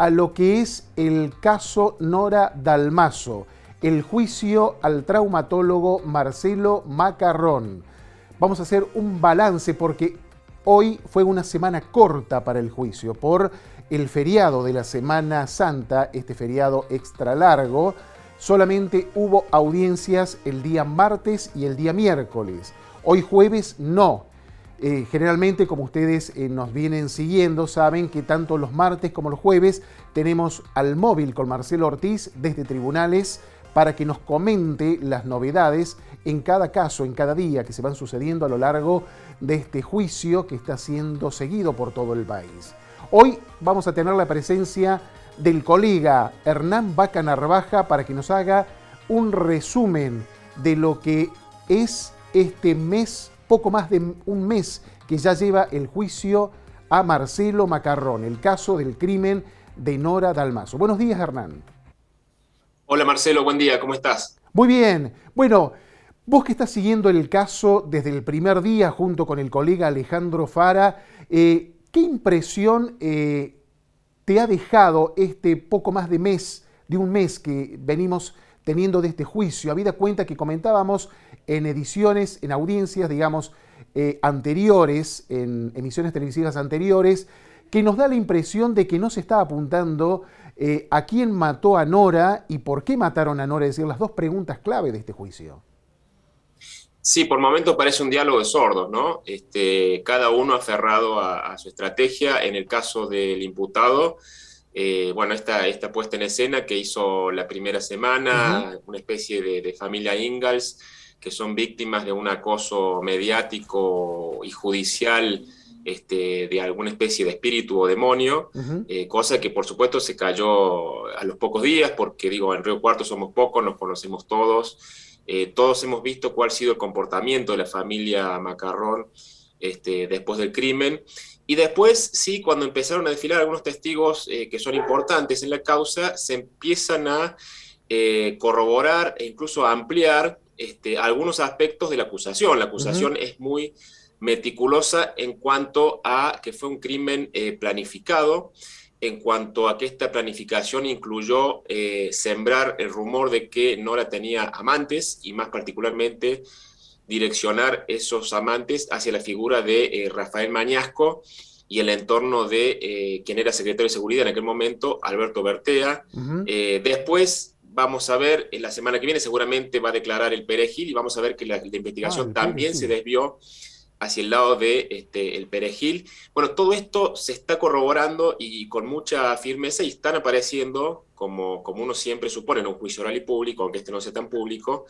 a lo que es el caso Nora Dalmazo, el juicio al traumatólogo Marcelo Macarrón. Vamos a hacer un balance porque hoy fue una semana corta para el juicio por el feriado de la Semana Santa, este feriado extra largo. Solamente hubo audiencias el día martes y el día miércoles. Hoy jueves no, eh, generalmente, como ustedes eh, nos vienen siguiendo, saben que tanto los martes como los jueves tenemos al móvil con Marcelo Ortiz desde Tribunales para que nos comente las novedades en cada caso, en cada día que se van sucediendo a lo largo de este juicio que está siendo seguido por todo el país. Hoy vamos a tener la presencia del colega Hernán Baca Narvaja para que nos haga un resumen de lo que es este mes poco más de un mes que ya lleva el juicio a Marcelo Macarrón, el caso del crimen de Nora Dalmazo. Buenos días, Hernán. Hola, Marcelo, buen día, ¿cómo estás? Muy bien. Bueno, vos que estás siguiendo el caso desde el primer día junto con el colega Alejandro Fara, eh, ¿qué impresión eh, te ha dejado este poco más de mes, de un mes que venimos teniendo de este juicio, habida cuenta que comentábamos en ediciones, en audiencias, digamos, eh, anteriores, en emisiones televisivas anteriores, que nos da la impresión de que no se está apuntando eh, a quién mató a Nora y por qué mataron a Nora, es decir, las dos preguntas clave de este juicio. Sí, por momento parece un diálogo de sordos, ¿no? Este, cada uno aferrado a su estrategia. En el caso del imputado, eh, bueno, esta, esta puesta en escena que hizo la primera semana, una especie de, familia Ingalls, que son víctimas de un acoso mediático y judicial este, de alguna especie de espíritu o demonio, eh, cosa que por supuesto se cayó a los pocos días, porque digo, en Río Cuarto somos pocos, nos conocemos todos, eh, todos hemos visto cuál ha sido el comportamiento de la familia Macarrón este, después del crimen. Y después, sí, cuando empezaron a desfilar algunos testigos eh, que son importantes en la causa, se empiezan a eh, corroborar e incluso a ampliar este, algunos aspectos de la acusación. La acusación es muy meticulosa en cuanto a que fue un crimen eh, planificado, en cuanto a que esta planificación incluyó sembrar el rumor de que Nora tenía amantes y más particularmente direccionar esos amantes hacia la figura de eh, Rafael Mañasco y el entorno de eh, quien era secretario de Seguridad en aquel momento, Alberto Bertea. Eh, después vamos a ver, en la semana que viene seguramente va a declarar el Perejil y vamos a ver que la, investigación ah, también se desvió hacia el lado de este, perejil. Bueno, todo esto se está corroborando y con mucha firmeza y están apareciendo, como, como uno siempre supone en un juicio oral y público, aunque este no sea tan público,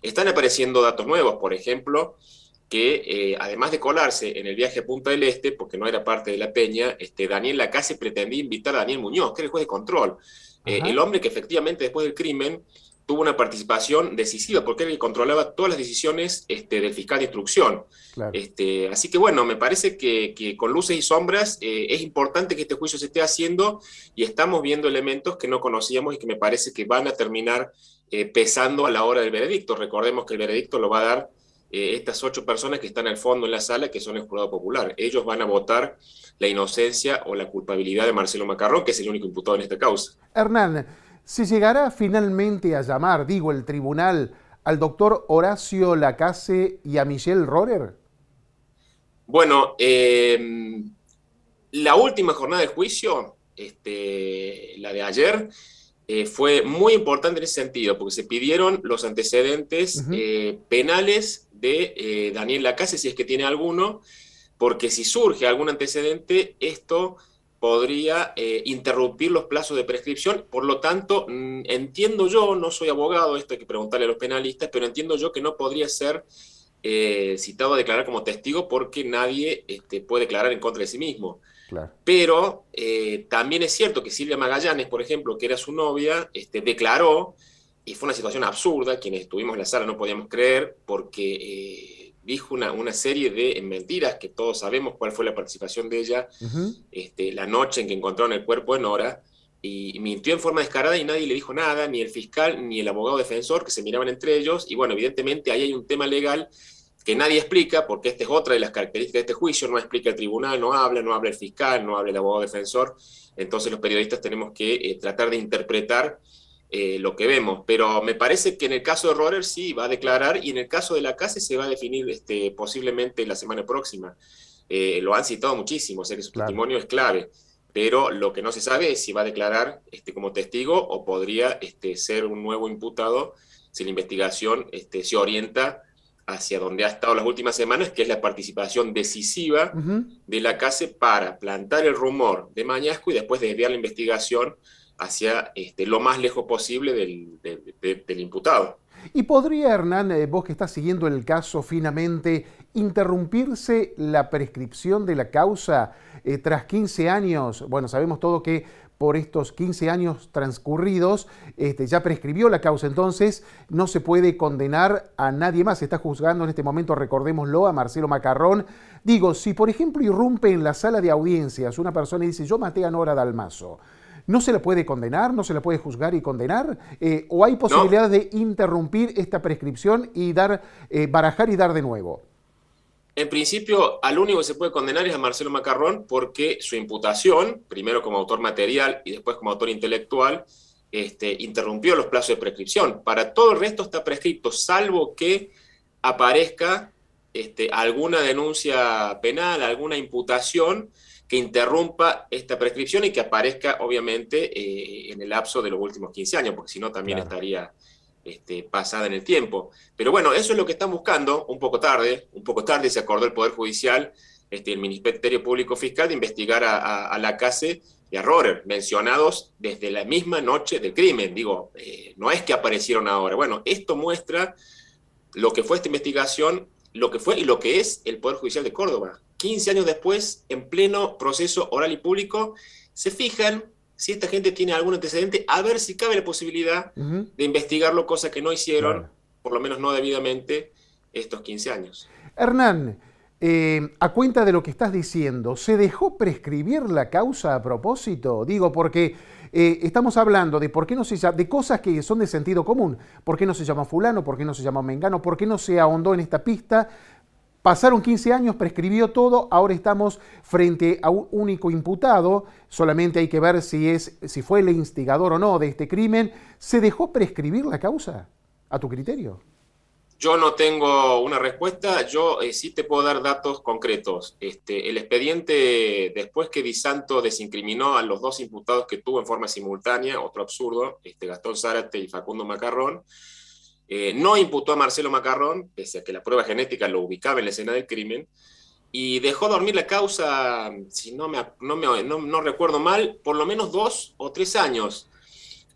están apareciendo datos nuevos, por ejemplo, que eh, además de colarse en el viaje a Punta del Este, porque no era parte de la peña, este, Daniel Lacase pretendía invitar a Daniel Muñoz, que era el juez de control, eh, el hombre que efectivamente después del crimen tuvo una participación decisiva, porque él controlaba todas las decisiones este, del fiscal de instrucción. Este, así que bueno, me parece que, con luces y sombras eh, es importante que este juicio se esté haciendo y estamos viendo elementos que no conocíamos y que me parece que van a terminar eh, pesando a la hora del veredicto. Recordemos que el veredicto lo va a dar eh, estas ocho personas que están al fondo en la sala, que son el jurado popular. Ellos van a votar la inocencia o la culpabilidad de Marcelo Macarrón, que es el único imputado en esta causa. Hernán, ¿Se llegará finalmente a llamar, digo, el tribunal al doctor Horacio Lacase y a Michelle Rohrer? Bueno, em, la última jornada de juicio, este, la de ayer, eh, fue muy importante en ese sentido, porque se pidieron los antecedentes eh, penales de eh, Daniel Lacase, si es que tiene alguno, porque si surge algún antecedente, esto podría eh, interrumpir los plazos de prescripción. Por lo tanto, mm, entiendo yo, no soy abogado, esto hay que preguntarle a los penalistas, pero entiendo yo que no podría ser eh, citado a declarar como testigo porque nadie este, puede declarar en contra de sí mismo. Pero eh, también es cierto que Silvia Magallanes, por ejemplo, que era su novia, este, declaró, y fue una situación absurda, quienes estuvimos en la sala no podíamos creer, porque dijo una, una serie de mentiras que todos sabemos cuál fue la participación de ella este, la noche en que encontraron el cuerpo de Nora y mintió en forma descarada y nadie le dijo nada, ni el fiscal ni el abogado defensor que se miraban entre ellos y bueno, evidentemente ahí hay un tema legal que nadie explica, porque esta es otra de las características de este juicio, no explica el tribunal, no habla, no habla el fiscal, no habla el abogado defensor, entonces los periodistas tenemos que eh, tratar de interpretar eh, lo que vemos. Pero me parece que en el caso de Roller sí va a declarar y en el caso de la CASE se va a definir este, posiblemente la semana próxima. Eh, lo han citado muchísimo, o sea que su testimonio es clave. Pero lo que no se sabe es si va a declarar este, como testigo o podría este, ser un nuevo imputado si la investigación este, se orienta hacia donde ha estado las últimas semanas, que es la participación decisiva de la CASE para plantar el rumor de Mañasco y después desviar la investigación hacia este, lo más lejos posible del, imputado. ¿Y podría, Hernán, eh, vos que estás siguiendo el caso finamente, interrumpirse la prescripción de la causa eh, tras 15 años? Bueno, sabemos todo que por estos 15 años transcurridos este, ya prescribió la causa, entonces no se puede condenar a nadie más. Se está juzgando en este momento, recordémoslo, a Marcelo Macarrón. Digo, si por ejemplo irrumpe en la sala de audiencias una persona y dice, yo maté a Nora Dalmazo, ¿No se la puede condenar? ¿No se la puede juzgar y condenar? Eh, ¿O hay posibilidad de interrumpir esta prescripción y dar, eh, barajar y dar de nuevo? En principio, al único que se puede condenar es a Marcelo Macarrón porque su imputación, primero como autor material y después como autor intelectual, este, interrumpió los plazos de prescripción. Para todo el resto está prescrito, salvo que aparezca este, alguna denuncia penal, alguna imputación que interrumpa esta prescripción y que aparezca, obviamente, eh, en el lapso de los últimos 15 años, porque si no también estaría este, pasada en el tiempo. Pero bueno, eso es lo que están buscando, un poco tarde, un poco tarde se acordó el Poder Judicial, este, el Ministerio Público Fiscal, de investigar a, la CASE y a Rohrer, mencionados desde la misma noche del crimen. Digo, eh, no es que aparecieron ahora. Bueno, esto muestra lo que fue esta investigación lo que fue y lo que es el Poder Judicial de Córdoba. 15 años después, en pleno proceso oral y público, se fijan si esta gente tiene algún antecedente, a ver si cabe la posibilidad de investigarlo, cosa que no hicieron, por lo menos no debidamente, estos 15 años. Hernán, eh, a cuenta de lo que estás diciendo, ¿se dejó prescribir la causa a propósito? Digo, porque eh, estamos hablando de por qué no se de cosas que son de sentido común. ¿Por qué no se llama fulano? ¿Por qué no se llama mengano? ¿Por qué no se ahondó en esta pista? Pasaron 15 años, prescribió todo, ahora estamos frente a un único imputado, solamente hay que ver si, es, si fue el instigador o no de este crimen. ¿Se dejó prescribir la causa? A tu criterio. Yo no tengo una respuesta, yo eh, sí te puedo dar datos concretos. Este, el expediente, después que Di Santo desincriminó a los dos imputados que tuvo en forma simultánea, otro absurdo, este, Gastón Zárate y Facundo Macarrón, eh, no imputó a Marcelo Macarrón, pese a que la prueba genética lo ubicaba en la escena del crimen, y dejó dormir la causa, si no, me, no, no recuerdo mal, por lo menos dos o tres años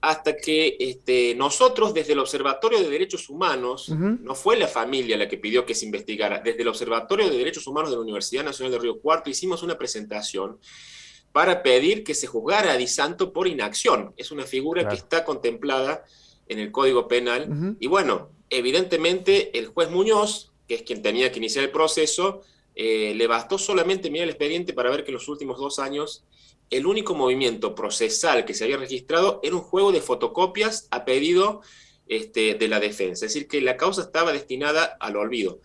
hasta que este, nosotros desde el Observatorio de Derechos Humanos, no fue la familia la que pidió que se investigara, desde el Observatorio de Derechos Humanos de la Universidad Nacional de Río Cuarto hicimos una presentación para pedir que se juzgara a Di Santo por inacción. Es una figura que está contemplada en el Código Penal. Y bueno, evidentemente el juez Muñoz, que es quien tenía que iniciar el proceso, eh, le bastó solamente mirar el expediente para ver que en los últimos dos años el único movimiento procesal que se había registrado era un juego de fotocopias a pedido este, de la defensa. Es decir, que la causa estaba destinada al olvido.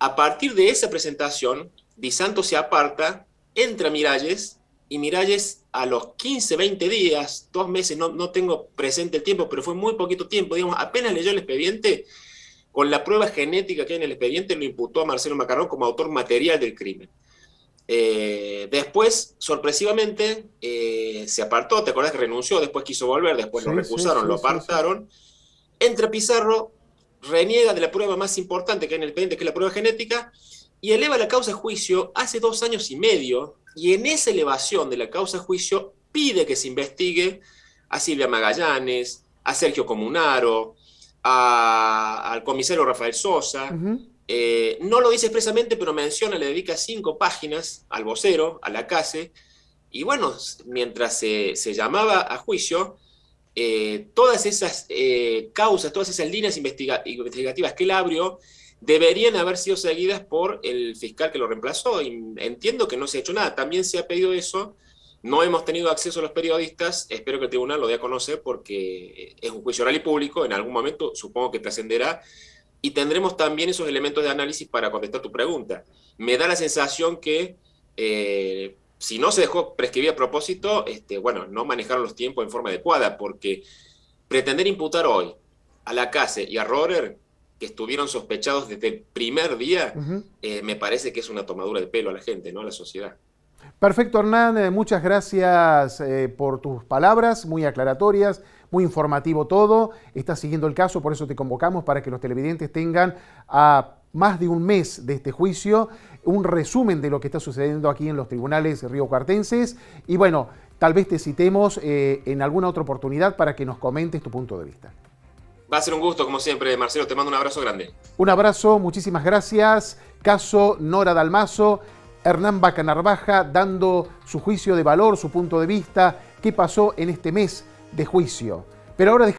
A partir de esa presentación, Di Santo se aparta, entra Miralles y Miralles a los 15, 20 días, dos meses, no, no tengo presente el tiempo, pero fue muy poquito tiempo, digamos, apenas leyó el expediente, con la prueba genética que hay en el expediente, lo imputó a Marcelo Macarrón como autor material del crimen. Eh, después, sorpresivamente, eh, se apartó, ¿te acordás que renunció? Después quiso volver, después lo recusaron, lo apartaron. Entra Pizarro, reniega de la prueba más importante que hay en el expediente, que es la prueba genética, y eleva la causa a juicio hace dos años y medio, y en esa elevación de la causa a juicio pide que se investigue a Silvia Magallanes, a Sergio Comunaro, al comisario Rafael Sosa. Eh, no lo dice expresamente, pero menciona, le dedica cinco páginas al vocero, a la CASE. Y bueno, mientras se, llamaba a juicio, eh, todas esas eh, causas, todas esas líneas investigativas que él abrió, deberían haber sido seguidas por el fiscal que lo reemplazó. Y entiendo que no se ha hecho nada. También se ha pedido eso no hemos tenido acceso a los periodistas, espero que el tribunal lo dé a conocer porque eh, es un juicio oral y público, en algún momento supongo que trascenderá y tendremos también esos elementos de análisis para contestar tu pregunta. Me da la sensación que eh, si no se dejó prescribir a propósito, este, bueno, no manejaron los tiempos en forma adecuada porque pretender imputar hoy a la Case y a Rorer que estuvieron sospechados desde el primer día, eh, me parece que es una tomadura de pelo a la gente, ¿no? A la sociedad. Perfecto, Hernán. Eh, muchas gracias eh, por tus palabras, muy aclaratorias, muy informativo todo. Estás siguiendo el caso, por eso te convocamos para que los televidentes tengan a más de un mes de este juicio un resumen de lo que está sucediendo aquí en los tribunales cuartenses Y bueno, tal vez te citemos eh, en alguna otra oportunidad para que nos comentes tu punto de vista. Va a ser un gusto, como siempre, Marcelo. Te mando un abrazo grande. Un abrazo, muchísimas gracias. Caso Nora Dalmazo. Hernán Bacanarvaja dando su juicio de valor, su punto de vista, qué pasó en este mes de juicio. Pero ahora